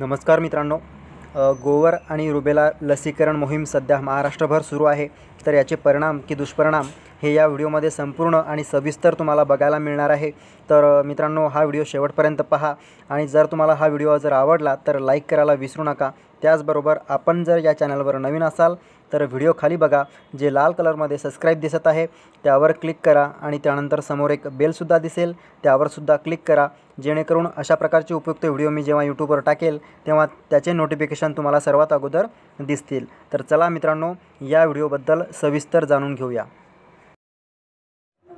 नमस्कार मित्रांनो गोवर आणि रुबेला लसीकरण मोहीम सध्या महाराष्ट्रभर सुरू आहे तर याचे परिणाम की दुष्परिणाम हे या व्हिडिओमध्ये संपूर्ण आणि सविस्तर तुम्हाला बघायला मिळणार आहे तर मित्रांनो हा व्हिडिओ शेवटपर्यंत पहा आणि जर तुम्हाला हा व्हिडिओ जर आवडला तर लाईक करायला विसरू नका त्याचबरोबर आपण जर या चॅनलवर नवीन असाल तर व्हिडिओ खाली बघा जे लाल कलरमध्ये सबस्क्राईब दिसत आहे त्यावर क्लिक करा आणि त्यानंतर समोर एक बेलसुद्धा दिसेल त्यावरसुद्धा क्लिक करा जेणेकरून अशा प्रकारचे उपयुक्त व्हिडिओ मी जेव्हा यूट्यूबवर टाकेल तेव्हा त्याचे नोटिफिकेशन तुम्हाला सर्वात अगोदर दिसतील तर चला मित्रांनो या व्हिडिओबद्दल सविस्तर जाणून घेऊया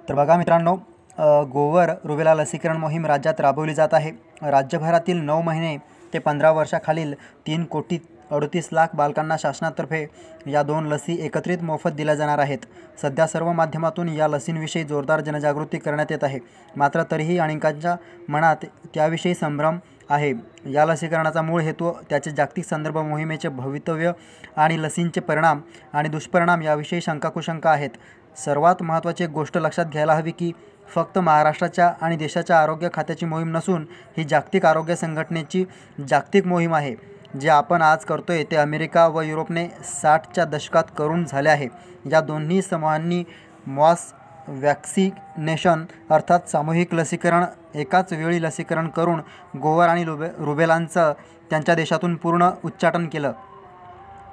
तर बघा मित्रांनो गोवर रुबेला लसीकरण मोहीम राज्यात राबवली जात आहे राज्यभरातील नऊ महिने ते पंधरा वर्षाखालील तीन कोटी अडतीस लाख बालकांना शासनातर्फे या दोन लसी एकत्रित मोफत दिल्या जाणार आहेत सध्या सर्व माध्यमातून या लसींविषयी जोरदार जनजागृती करण्यात येत आहे मात्र तरीही अनेकांच्या मनात त्याविषयी संभ्रम आहे या लसीकरणाचा मूळ हेतू त्याचे जागतिक संदर्भ मोहिमेचे भवितव्य आणि लसींचे परिणाम आणि दुष्परिणाम याविषयी शंकाकुशंका आहेत सर्वात महत्त्वाची गोष्ट लक्षात घ्यायला हवी की फक्त महाराष्ट्राच्या आणि देशाच्या आरोग्य खात्याची मोहीम नसून ही जागतिक आरोग्य संघटनेची जागतिक मोहीम आहे जे आपण आज करतो आहे ते अमेरिका व युरोपने साठच्या दशकात करून झाले आहे या दोन्ही समूहांनी मॉस वॅक्सिनेशन अर्थात सामूहिक लसीकरण एकाच वेळी लसीकरण करून गोवर आणि रुबे रुबेलांचं त्यांच्या देशातून पूर्ण उच्चाटन केलं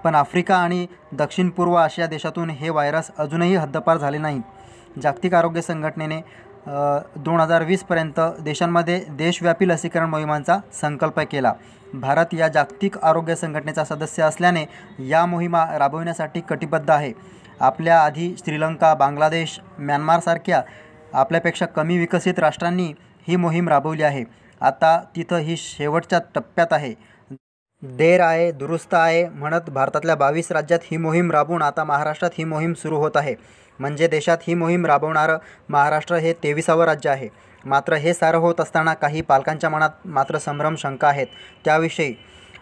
पण आफ्रिका आणि दक्षिण पूर्व आशिया देशातून हे व्हायरस अजूनही हद्दपार झाले नाही जागतिक आरोग्य संघटनेने दोन हजार वीसपर्यंत देशांमध्ये देशव्यापी लसीकरण मोहिमांचा संकल्प केला भारत या जागतिक आरोग्य संघटनेचा सदस्य असल्याने या मोहिमा राबविण्यासाठी कटिबद्ध आहे आपल्या आधी श्रीलंका बांगलादेश म्यानमारसारख्या आपल्यापेक्षा कमी विकसित राष्ट्रांनी ही मोहीम राबवली आहे आता तिथं ही शेवटच्या टप्प्यात आहे देर आहे दुरुस्त आहे म्हणत भारतातल्या बावीस राज्यात ही मोहीम राबवून आता महाराष्ट्रात ही मोहीम सुरू होत आहे म्हणजे देशात ही मोहीम राबवणारं महाराष्ट्र हे तेविसावं राज्य आहे मात्र हे सारं होत असताना काही पालकांच्या मनात मात्र संभ्रम शंका आहेत त्याविषयी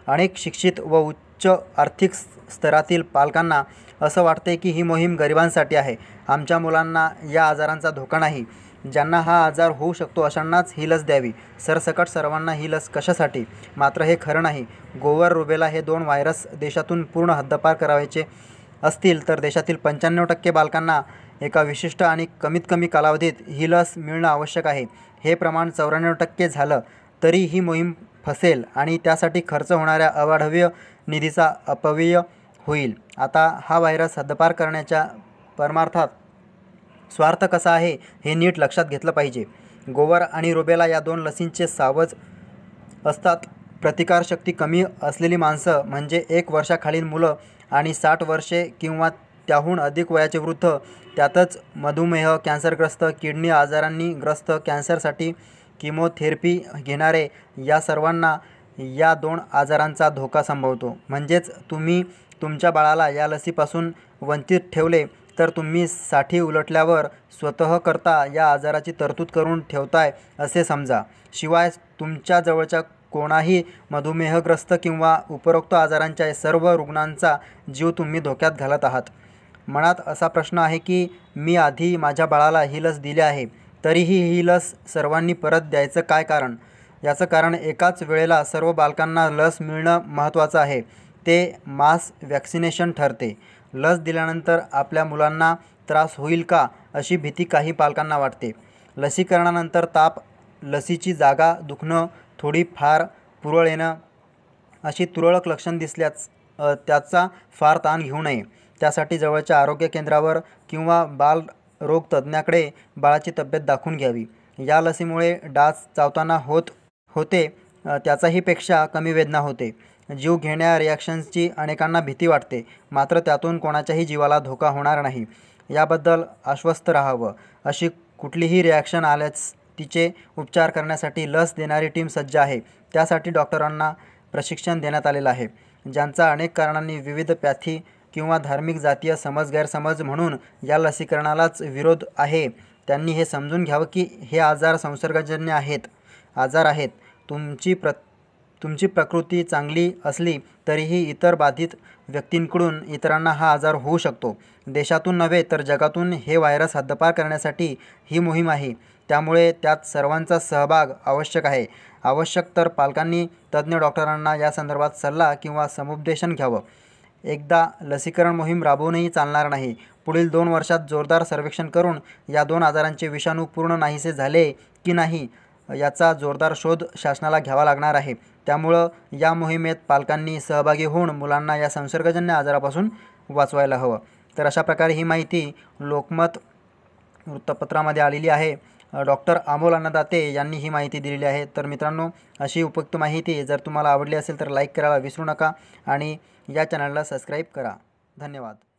अनेक शिक्षित व उच्च आर्थिक स्तरातील पालकांना असं वाटते की ही मोहीम गरिबांसाठी आहे आमच्या मुलांना या आजारांचा धोका नाही ज्यांना हा आजार होऊ शकतो अशांनाच ही लस द्यावी सरसकट सर्वांना ही लस कशासाठी मात्र हे खरं नाही गोवर रुबेला हे दोन व्हायरस देशातून पूर्ण हद्दपार करावायचे असतील तर देशातील पंच्याण्णव टक्के बालकांना एका विशिष्ट आणि कमीत कमी कालावधीत ही लस मिळणं आवश्यक आहे हे प्रमाण चौऱ्याण्णव टक्के झालं तरी ही मोहीम फसेल आणि त्यासाठी खर्च होणाऱ्या अवाढव्य निधीचा अपव्यय होईल आता हा व्हायरस हद्दपार करण्याच्या परमार्थात स्वार्थ कसा आहे हे नीट लक्षात घेतलं पाहिजे गोवर आणि रुबेला या दोन लसींचे सावज असतात प्रतिकारशक्ती कमी असलेली माणसं म्हणजे एक वर्षाखालील मुलं आणि साठ वर्षे किंवा त्याहून अधिक वयाचे वृद्ध त्यातच मधुमेह कॅन्सरग्रस्त किडनी आजारांनी ग्रस्त कॅन्सरसाठी किमोथेरपी घेणारे या सर्वांना या दोन आजारांचा धोका संभवतो म्हणजेच तुम्ही तुमच्या बाळाला या लसीपासून वंचित ठेवले तर तुम्ही साठी उलटल्यावर स्वतः करता या आजाराची तरतूद करून ठेवताय असे समजा शिवाय तुमच्या जवळच्या कोणाही मधुमेहग्रस्त किंवा उपरोक्त आजारांच्या सर्व रुग्णांचा जीव तुम्ही धोक्यात घालत आहात मनात असा प्रश्न आहे की मी आधी माझ्या बाळाला ही लस दिली आहे तरीही ही लस सर्वांनी परत द्यायचं काय कारण याचं कारण एकाच वेळेला सर्व बालकांना लस मिळणं महत्त्वाचं आहे ते मास वॅक्सिनेशन ठरते लस दिल्यानंतर आपल्या मुलांना त्रास होईल का अशी भीती काही पालकांना वाटते लसीकरणानंतर ताप लसीची जागा दुखणं थोडीफार पुरळ येणं अशी तुरळक लक्षण दिसल्यास त्याचा फार ताण घेऊ नये त्यासाठी जवळच्या आरोग्य केंद्रावर किंवा बाल रोग तज्ज्ञाकडे बाळाची तब्येत दाखवून घ्यावी या लसीमुळे डास चावताना होत होते त्याचाही पेक्षा कमी वेदना होते जीव घेण्या रिॲक्शन्सची अनेकांना भीती वाटते. मात्र त्यातून कोणाच्याही जीवाला धोका होणार नाही, याबद्दल आश्वस्त राहावं. अशी कुठलीही रिॲक्शन आल्यास तिचे उपचार करण्यासाठी लस देणारी टीम सज्ज आहे. त्यासाठी डॉक्टरांना प्रशिक्षण देण्यात आलेलं आहे. ज्यांचा अनेक कारणांनी विविध पॅथी किंवा धार्मिक, जातीय समज, गैरसमज म्हणून या लसीकरणालाच विरोध आहे त्यांनी हे समजून घ्यावं की हे आजार संसर्गजन्य आजार आहेत. तुमची प्र तुमची प्रकृती चांगली असली तरीही इतर बाधित व्यक्तींकडून इतरांना हा आजार होऊ शकतो. देशातून नव्हे तर जगातून हे व्हायरस हद्दपार करण्यासाठी ही मोहीम आहे. त्यामुळे त्यात सर्वांचा सहभाग आवश्यक आहे. आवश्यक तर पालकांनी तज्ज्ञ डॉक्टरांना यासंदर्भात सल्ला किंवा समुपदेशन घ्यावं. एकदा लसीकरण मोहीम राबवूनही चालणार नाही. पुढील दोन वर्षात जोरदार सर्वेक्षण करून या दोन आजारांचे विषाणू पूर्ण नाहीसे झाले की नाही याचा जोरदार शोध शासनाला घ्यावा लागणार आहे त्यामुळं या मोहिमेत पालकांनी सहभागी होऊन मुलांना या संसर्गजन्य आजारापासून वाचवायला हवं तर अशा प्रकारे ही माहिती लोकमत वृत्तपत्रामध्ये आलेली आहे डॉक्टर अमोल अन्नदाते यांनी ही माहिती दिलेली आहे तर मित्रांनो अशी उपयुक्त माहिती जर तुम्हाला आवडली असेल तर लाईक करायला विसरू नका आणि या चॅनलला सबस्क्राईब करा धन्यवाद